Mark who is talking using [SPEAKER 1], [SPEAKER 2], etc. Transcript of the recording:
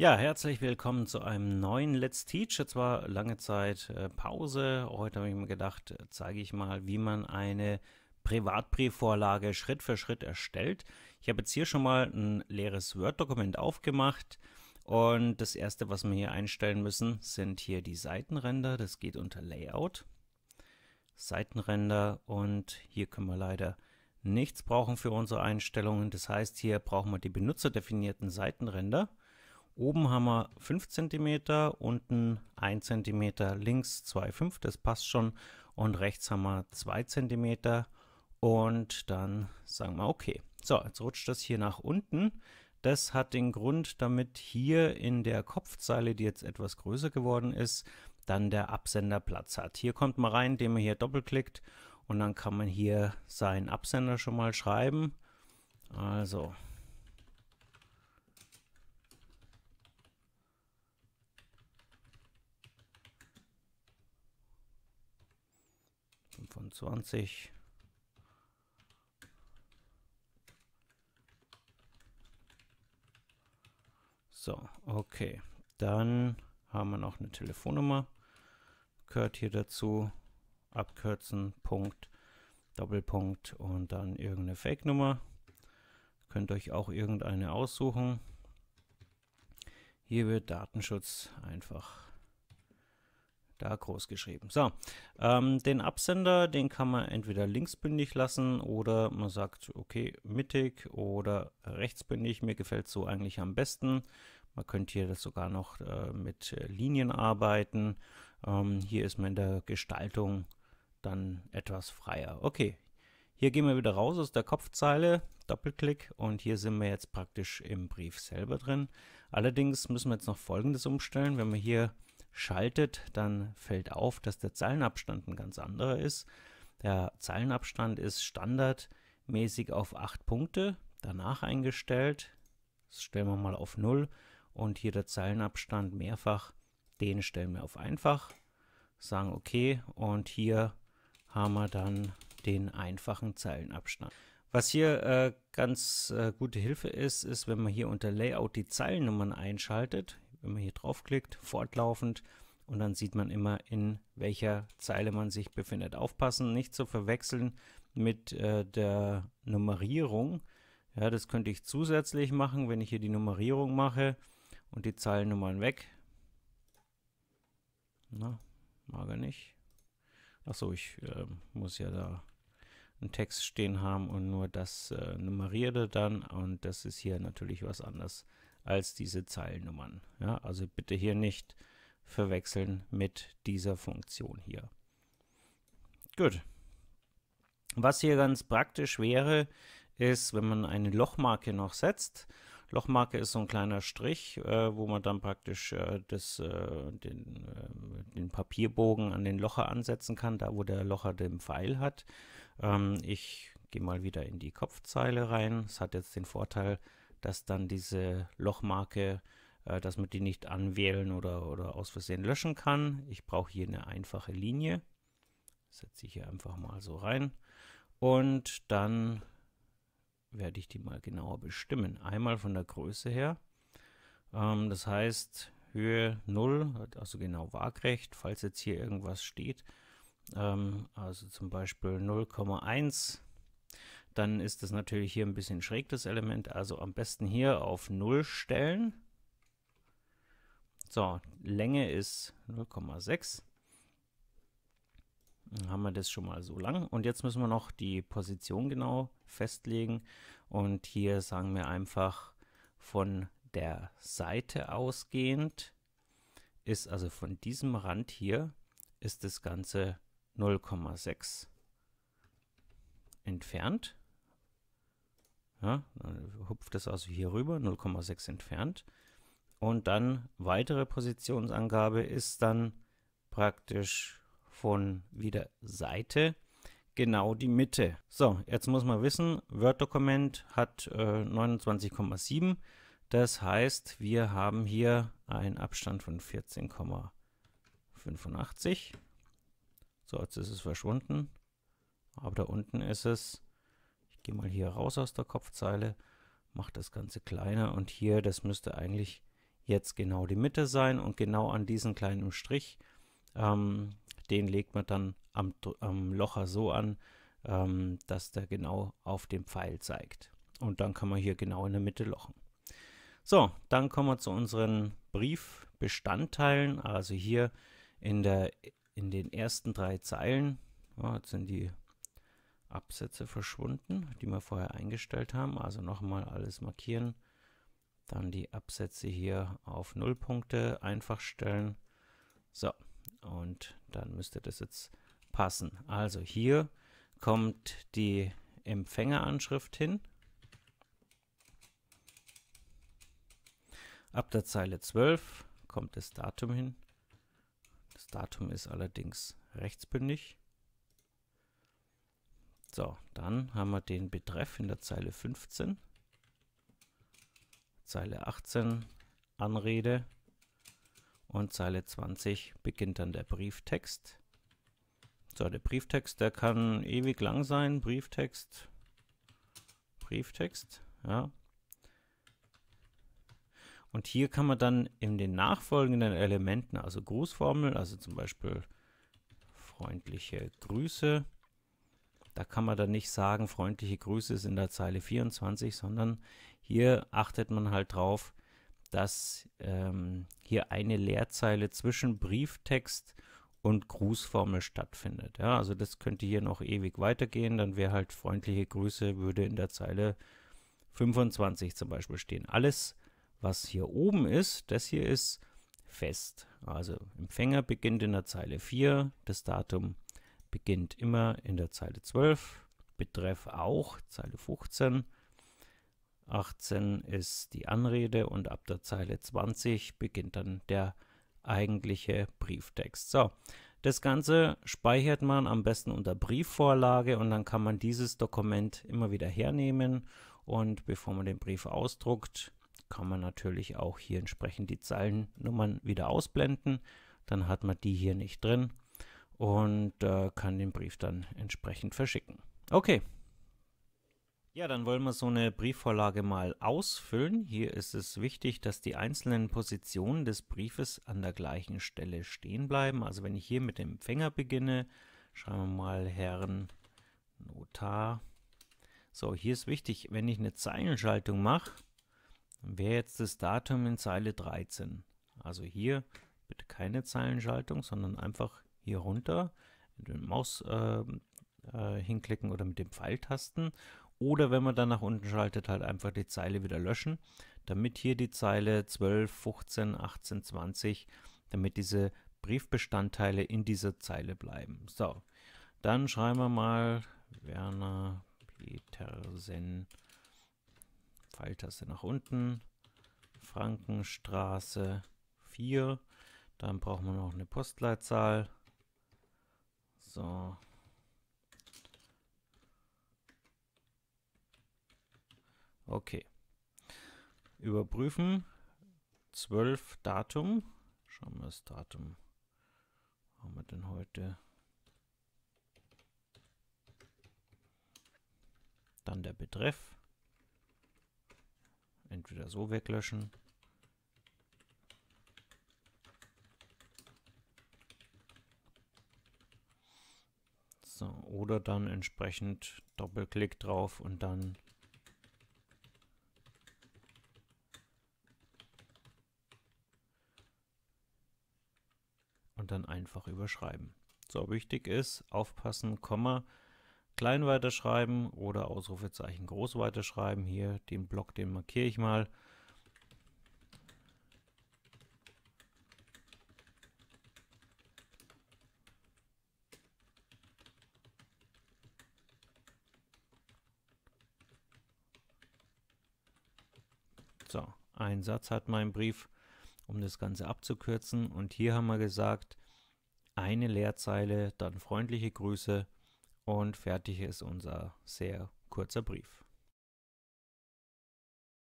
[SPEAKER 1] Ja, herzlich willkommen zu einem neuen Let's Teach. Jetzt war lange Zeit äh, Pause. Heute habe ich mir gedacht, äh, zeige ich mal, wie man eine Privatbriefvorlage Schritt für Schritt erstellt. Ich habe jetzt hier schon mal ein leeres Word-Dokument aufgemacht und das erste, was wir hier einstellen müssen, sind hier die Seitenränder. Das geht unter Layout, Seitenränder und hier können wir leider nichts brauchen für unsere Einstellungen. Das heißt, hier brauchen wir die benutzerdefinierten Seitenränder. Oben haben wir 5 cm, unten 1 cm, links 2,5, das passt schon. Und rechts haben wir 2 cm und dann sagen wir okay. So, jetzt rutscht das hier nach unten. Das hat den Grund, damit hier in der Kopfzeile, die jetzt etwas größer geworden ist, dann der Absender Platz hat. Hier kommt man rein, indem man hier doppelklickt und dann kann man hier seinen Absender schon mal schreiben. Also von 20. So, okay. Dann haben wir noch eine Telefonnummer. Gehört hier dazu. Abkürzen, Punkt, Doppelpunkt und dann irgendeine Fake-Nummer. Könnt euch auch irgendeine aussuchen. Hier wird Datenschutz einfach da groß geschrieben. So, ähm, den Absender, den kann man entweder linksbündig lassen oder man sagt, okay, mittig oder rechtsbündig. Mir gefällt so eigentlich am besten. Man könnte hier das sogar noch äh, mit Linien arbeiten. Ähm, hier ist man in der Gestaltung dann etwas freier. Okay, hier gehen wir wieder raus aus der Kopfzeile, Doppelklick und hier sind wir jetzt praktisch im Brief selber drin. Allerdings müssen wir jetzt noch Folgendes umstellen, wenn wir hier schaltet, dann fällt auf, dass der Zeilenabstand ein ganz anderer ist. Der Zeilenabstand ist standardmäßig auf 8 Punkte, danach eingestellt. Das stellen wir mal auf 0 und hier der Zeilenabstand mehrfach, den stellen wir auf einfach, sagen okay und hier haben wir dann den einfachen Zeilenabstand. Was hier äh, ganz äh, gute Hilfe ist, ist, wenn man hier unter Layout die Zeilennummern einschaltet wenn man hier draufklickt, fortlaufend und dann sieht man immer, in welcher Zeile man sich befindet. Aufpassen, nicht zu verwechseln mit äh, der Nummerierung. Ja, das könnte ich zusätzlich machen, wenn ich hier die Nummerierung mache und die Zeilennummern weg. Na, mag er nicht. Achso, ich äh, muss ja da einen Text stehen haben und nur das äh, nummerierte dann und das ist hier natürlich was anderes als diese Zeilennummern. Ja, also bitte hier nicht verwechseln mit dieser Funktion hier. Gut. Was hier ganz praktisch wäre, ist, wenn man eine Lochmarke noch setzt. Lochmarke ist so ein kleiner Strich, äh, wo man dann praktisch äh, das, äh, den, äh, den, Papierbogen an den Locher ansetzen kann, da wo der Locher den Pfeil hat. Ähm, ich gehe mal wieder in die Kopfzeile rein. Es hat jetzt den Vorteil, dass dann diese Lochmarke, äh, dass man die nicht anwählen oder, oder aus Versehen löschen kann. Ich brauche hier eine einfache Linie. Setze ich hier einfach mal so rein. Und dann werde ich die mal genauer bestimmen. Einmal von der Größe her. Ähm, das heißt, Höhe 0, also genau waagrecht, falls jetzt hier irgendwas steht. Ähm, also zum Beispiel 0,1 dann ist das natürlich hier ein bisschen schräg, das Element. Also am besten hier auf 0 stellen. So, Länge ist 0,6. Dann haben wir das schon mal so lang. Und jetzt müssen wir noch die Position genau festlegen. Und hier sagen wir einfach von der Seite ausgehend ist also von diesem Rand hier ist das Ganze 0,6 entfernt. Ja, dann hupft es also hier rüber, 0,6 entfernt. Und dann weitere Positionsangabe ist dann praktisch von wieder Seite genau die Mitte. So, jetzt muss man wissen, Word-Dokument hat äh, 29,7. Das heißt, wir haben hier einen Abstand von 14,85. So, jetzt ist es verschwunden. Aber da unten ist es gehe mal hier raus aus der Kopfzeile, mache das Ganze kleiner und hier, das müsste eigentlich jetzt genau die Mitte sein und genau an diesen kleinen Strich, ähm, den legt man dann am, am Locher so an, ähm, dass der genau auf den Pfeil zeigt. Und dann kann man hier genau in der Mitte lochen. So, dann kommen wir zu unseren Briefbestandteilen. Also hier in, der, in den ersten drei Zeilen, ja, jetzt sind die Absätze verschwunden, die wir vorher eingestellt haben. Also nochmal alles markieren. Dann die Absätze hier auf Nullpunkte einfach stellen. So, und dann müsste das jetzt passen. Also hier kommt die Empfängeranschrift hin. Ab der Zeile 12 kommt das Datum hin. Das Datum ist allerdings rechtsbündig. So, dann haben wir den Betreff in der Zeile 15. Zeile 18 Anrede und Zeile 20 beginnt dann der Brieftext. So, der Brieftext, der kann ewig lang sein. Brieftext, Brieftext, ja. Und hier kann man dann in den nachfolgenden Elementen, also Grußformel, also zum Beispiel freundliche Grüße, da kann man dann nicht sagen, freundliche Grüße ist in der Zeile 24, sondern hier achtet man halt drauf, dass ähm, hier eine Leerzeile zwischen Brieftext und Grußformel stattfindet. Ja, also das könnte hier noch ewig weitergehen, dann wäre halt freundliche Grüße würde in der Zeile 25 zum Beispiel stehen. Alles, was hier oben ist, das hier ist fest. Also Empfänger beginnt in der Zeile 4, das Datum beginnt immer in der Zeile 12, Betreff auch, Zeile 15. 18 ist die Anrede und ab der Zeile 20 beginnt dann der eigentliche Brieftext. So, das Ganze speichert man am besten unter Briefvorlage und dann kann man dieses Dokument immer wieder hernehmen und bevor man den Brief ausdruckt, kann man natürlich auch hier entsprechend die Zeilennummern wieder ausblenden. Dann hat man die hier nicht drin und äh, kann den Brief dann entsprechend verschicken. Okay. Ja, dann wollen wir so eine Briefvorlage mal ausfüllen. Hier ist es wichtig, dass die einzelnen Positionen des Briefes an der gleichen Stelle stehen bleiben. Also wenn ich hier mit dem Empfänger beginne, schreiben wir mal Herrn Notar. So, hier ist wichtig, wenn ich eine Zeilenschaltung mache, wäre jetzt das Datum in Zeile 13. Also hier bitte keine Zeilenschaltung, sondern einfach hier runter, mit dem Maus äh, äh, hinklicken oder mit dem Pfeiltasten. Oder wenn man dann nach unten schaltet, halt einfach die Zeile wieder löschen, damit hier die Zeile 12, 15, 18, 20, damit diese Briefbestandteile in dieser Zeile bleiben. So, dann schreiben wir mal Werner Petersen, Pfeiltaste nach unten, Frankenstraße 4. Dann brauchen wir noch eine Postleitzahl. So. Okay. Überprüfen. 12 Datum. Schauen wir das Datum. Haben wir denn heute? Dann der Betreff. Entweder so weglöschen So, oder dann entsprechend Doppelklick drauf und dann und dann einfach überschreiben. So, wichtig ist, aufpassen, Komma, klein weiterschreiben oder Ausrufezeichen groß weiterschreiben. Hier den Block, den markiere ich mal. So, ein Satz hat mein Brief, um das Ganze abzukürzen. Und hier haben wir gesagt, eine Leerzeile, dann freundliche Grüße und fertig ist unser sehr kurzer Brief.